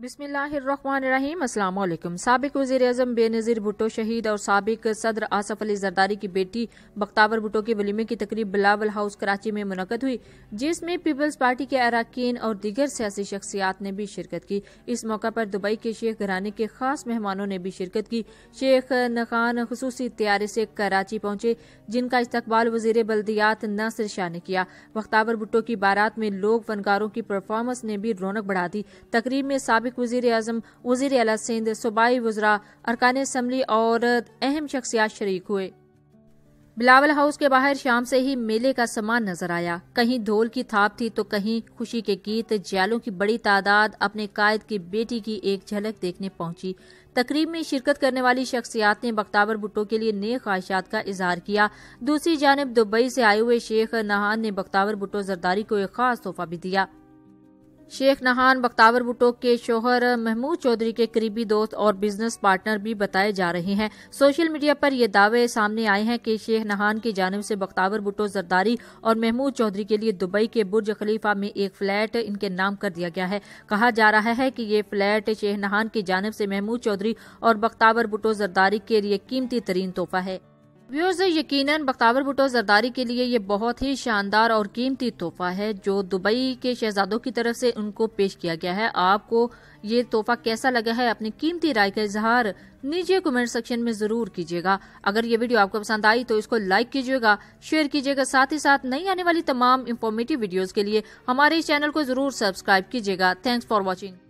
बिसमीम अल्लाम सबक वजी अजम बेनज़ीर भुट्टो शहीद और सबक सदर आसफ अली जरदारी की बेटी बख्तावर भुट्टो के वलीमे की तकरीब बिलावल हाउस कराची में मुनद हुई जिसमें पीपल्स पार्टी के अरकान और दीगर सियासी शख्सियात ने भी शिरकत की इस मौका पर दुबई के शेख घराने के खास मेहमानों ने भी शिरकत की शेख नखान खसूस तैयारे से कराची पहुंचे जिनका इस्तकबाल वजीर बल्दियात नसर शाह ने किया बख्तावर भुट्टो की बारात में लोग फनकारों की परफॉर्मेंस ने भी रौनक बढ़ा दी तकरीब में सबक सबक वजीर अजम वजीर अला सिंध सूबाई वजरा अरकान इसम्बली और अहम शख्सियात शरीक हुए बिलावल हाउस के बाहर शाम से ही मेले का सामान नजर आया कहीं ढोल की थाप थी तो कहीं खुशी के गीत जयालों की बड़ी तादाद अपने कायद की बेटी की एक झलक देखने पहुंची तकरीब में शिरकत करने वाली शख्सियात ने बख्तावर भुट्टो के लिए नए ख्वाहिशात का इजहार किया दूसरी जानब दुबई से आए हुए शेख नहान ने बख्तावर भुट्टो जरदारी को एक खास तोहफा भी दिया शेख नहान बख्तावर भुट्टो के शोहर महमूद चौधरी के करीबी दोस्त और बिजनेस पार्टनर भी बताए जा रहे हैं सोशल मीडिया पर ये दावे सामने आए हैं कि शेख नहान की जानब से बख्तावर भुट्टो जरदारी और महमूद चौधरी के लिए दुबई के बुर्ज खलीफा में एक फ्लैट इनके नाम कर दिया गया है कहा जा रहा है कि ये फ्लैट शेख नहान की जानब से महमूद चौधरी और बख्तावर भुट्टो जरदारी के लिए कीमती तरीन तोहफा है व्यूर्स यकीनन बख्तावर भुटो जरदारी के लिए ये बहुत ही शानदार और कीमती तोहफा है जो दुबई के शहजादों की तरफ से उनको पेश किया गया है आपको ये तोहफा कैसा लगा है अपनी कीमती राय का इजहार नीचे कमेंट सेक्शन में जरूर कीजिएगा अगर ये वीडियो आपको पसंद आई तो इसको लाइक कीजिएगा शेयर कीजिएगा साथ ही साथ नई आने वाली तमाम इन्फॉर्मेटिव वीडियोज के लिए हमारे चैनल को जरूर सब्सक्राइब कीजिएगा थैंक्स फॉर वॉचिंग